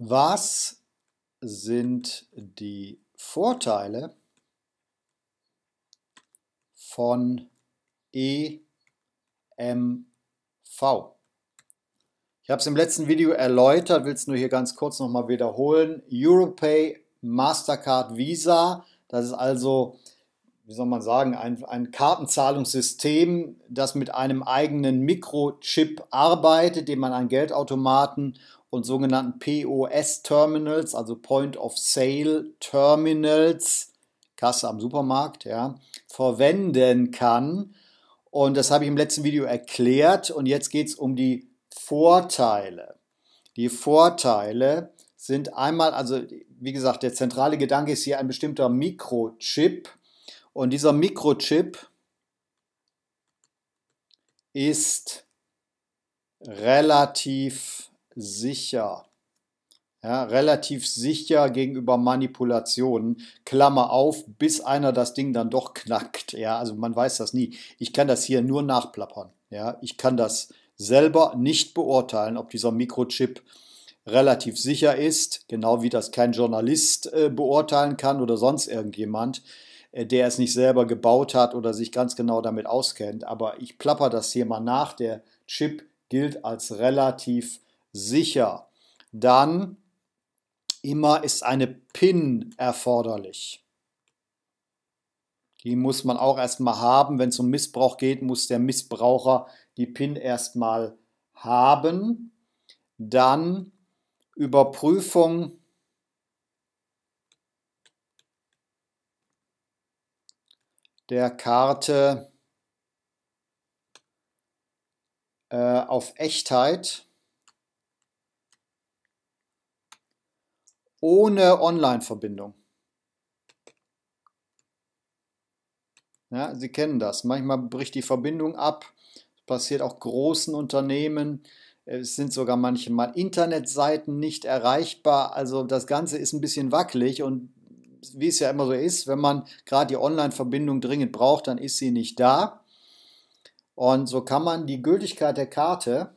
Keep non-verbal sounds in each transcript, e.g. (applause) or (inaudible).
Was sind die Vorteile von EMV? Ich habe es im letzten Video erläutert, will es nur hier ganz kurz nochmal wiederholen. Europay, Mastercard, Visa, das ist also, wie soll man sagen, ein, ein Kartenzahlungssystem, das mit einem eigenen Mikrochip arbeitet, den man an Geldautomaten und sogenannten POS-Terminals, also Point of Sale Terminals, Kasse am Supermarkt, ja, verwenden kann. Und das habe ich im letzten Video erklärt. Und jetzt geht es um die Vorteile. Die Vorteile sind einmal, also wie gesagt, der zentrale Gedanke ist hier ein bestimmter Mikrochip. Und dieser Mikrochip ist relativ sicher. Ja, relativ sicher gegenüber Manipulationen. Klammer auf, bis einer das Ding dann doch knackt. Ja, also man weiß das nie. Ich kann das hier nur nachplappern. Ja, ich kann das selber nicht beurteilen, ob dieser Mikrochip relativ sicher ist, genau wie das kein Journalist äh, beurteilen kann oder sonst irgendjemand, äh, der es nicht selber gebaut hat oder sich ganz genau damit auskennt. Aber ich plapper das hier mal nach. Der Chip gilt als relativ sicher sicher. Dann immer ist eine PIN erforderlich. Die muss man auch erstmal haben. Wenn es um Missbrauch geht, muss der Missbraucher die PIN erstmal haben. Dann Überprüfung der Karte äh, auf Echtheit. ohne Online-Verbindung. Ja, Sie kennen das. Manchmal bricht die Verbindung ab. Das passiert auch großen Unternehmen. Es sind sogar manchmal Internetseiten nicht erreichbar. Also das Ganze ist ein bisschen wackelig und wie es ja immer so ist, wenn man gerade die Online-Verbindung dringend braucht, dann ist sie nicht da. Und so kann man die Gültigkeit der Karte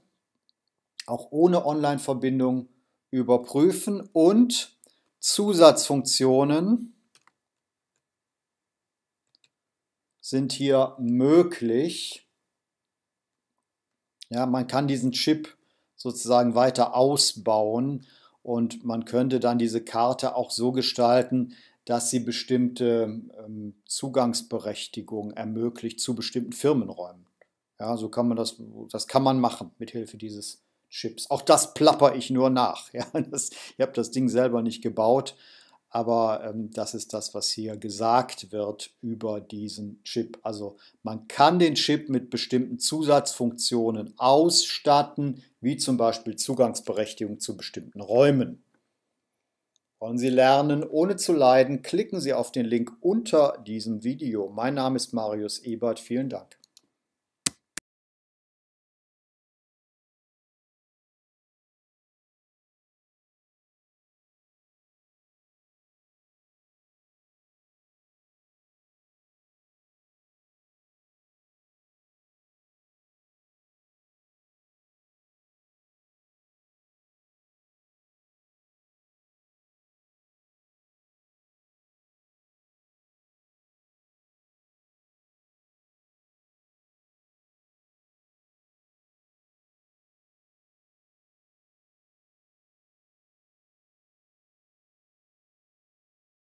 auch ohne Online-Verbindung überprüfen und Zusatzfunktionen sind hier möglich. Ja, man kann diesen Chip sozusagen weiter ausbauen und man könnte dann diese Karte auch so gestalten, dass sie bestimmte ähm, Zugangsberechtigungen ermöglicht zu bestimmten Firmenräumen. Ja, so kann man das, das kann man machen mit Hilfe dieses Chips. Auch das plapper ich nur nach. (laughs) Ja, das, ich habe das Ding selber nicht gebaut, aber ähm, das ist das, was hier gesagt wird über diesen Chip. Also man kann den Chip mit bestimmten Zusatzfunktionen ausstatten, wie zum Beispiel Zugangsberechtigung zu bestimmten Räumen. Wollen Sie lernen, ohne zu leiden? Klicken Sie auf den Link unter diesem Video. Mein Name ist Marius Ebert. Vielen Dank.